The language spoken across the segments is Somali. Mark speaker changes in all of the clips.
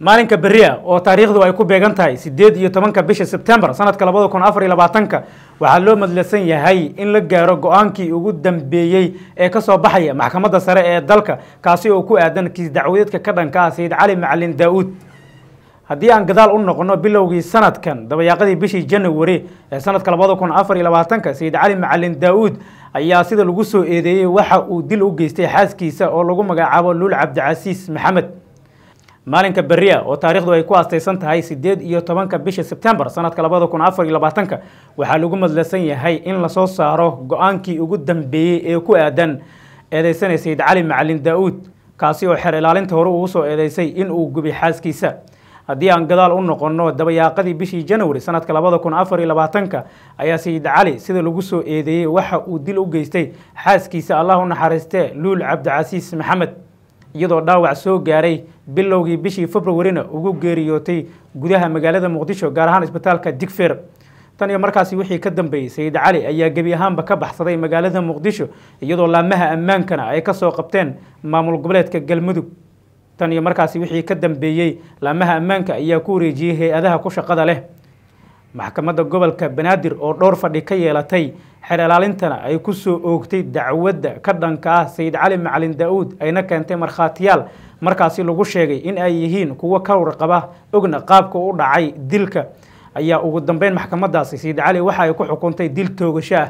Speaker 1: maalinka berria oo taariikhdu ay ku beegan tahay sideed iyo tobanka bisha sebtembar sanadka labada kun afar iyo labaatanka waxaa loo madladsan yahay in la gaaro go-aankii ugu dambeeyey ee kasoo baxaya maxkamadda sare ee dalka kaasi oo ku aadan kiis dacwadeedka ka dhanka ah sayid cali macalin daa-uud haddii aan gadaal u noqono bilowgii sanadkan dabayaaqadii bishii january ee sanadka labada kun afar iyo labaatanka sayid cali macalin daa-uud ayaa sida lagu soo eedeeyey waxa uu dil u geystay xaaskiisa oo lagu magacaabo luul cabdicasiis maxamed maalinka berria oo taarikhdu ay ku aastaysan tahay sideed iyo tobanka bisha sebtembar sanadka labada kun afar iyo labaatanka waxaa lagu madlasan yahay in lasoo saaro go-aankii ugu dambeeyey ee ku aadan eedeysana sayid cali macalin daa-uud kaasi oo xeer ilaalinta hore uu soo eedeysay in uu gubi xaaskiisa haddii aan gadaal u noqonno dabayaaqadii bishii janwari sanadka labada kun afar iyo labaatanka ayaa sayid cali sida lagu soo eedeeyey waxa uu dil u geystay xaaskiisa allah u naxariistee luul cabdicasiis maxamed iyadoo dhaawac soo gaaray bilowgii bishii februarina ugu geeriyootay gudaha magaalada muqdisho gaar ahaan isbitaalka digfeer tan iyo markaasi wixii ka dambeeyey sayid cali ayaa gebi ahaanba ka baxsaday magaalada muqdisho iyadoo laamaha ammaankana ay ka soo qabteen maamul goboleedka galmudug tan iyo markaasi wixii ka dambeeyey laamaha ammaanka ayaa ku wareejiyey hay-adaha ku shaqada leh maxkamadda gobolka banaadir oo dhowr fadhi ka yeelatay xer ay ku soo oogtay dacwadda ka dhanka ah sayid cali macalin daa-uud ayna keentay markhaatiyaal markaasi lagu sheegay in ay yihiin kuwo ka warqaba ogna qaabka u dhacay dilka ayaa ugu dambeyn maxkamadaasi sayid cali waxa ay ku xukuntay dil toogasho ah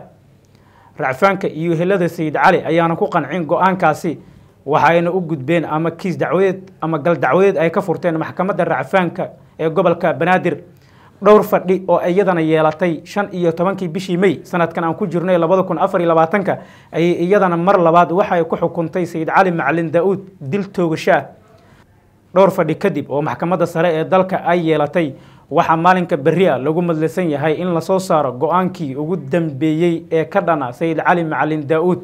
Speaker 1: racfaanka iyo helada sayid cali ayaana ku qancin go-aankaasi waxaayna u gudbeen ama kiis dacwadeed ama gal dacwadeed ay ka furteen maxkamadda racfaanka ee gobolka banaadir dhowr fadhi oo iyadana yeelatay shan iyo tobankii bishii may sanadkan aan ku jirnay labada kun afar iyo labaatanka ayay iyadana mar labaad waxaay ku xukuntay sayid cali macalin daa-uud dil toogashaa dhowr fadhi kadib oo maxkamadda sare ee dalka ay yeelatay waxaa maalinka berri a lagu madlisan yahay in lasoo saaro go-aankii ugu dambeeyey ee ka dhana sayid cali macalin daa-uud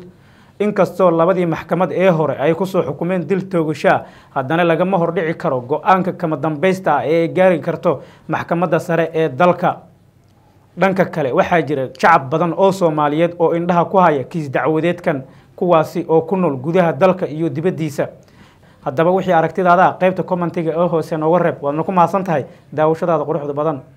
Speaker 1: inkastoo labadii maxkamad ee hore ay kusoo xukumeen dil toogashaa haddana lagama hordhici karo go-aanka kama dambaysta ah ee ay gaari karto maxkamadda sare ee dalka dhanka kale waxaa jira shacab badan oo soomaaliyeed oo indhaha ku haya kiis dacwadeedkan kuwaasi oo ku nool gudaha dalka iyo dibaddiisa haddaba wixii aragtidaada qaybta commentiga ee hoose nooga reeb waadna ku mahadsan tahay daawashadaada quruxda badan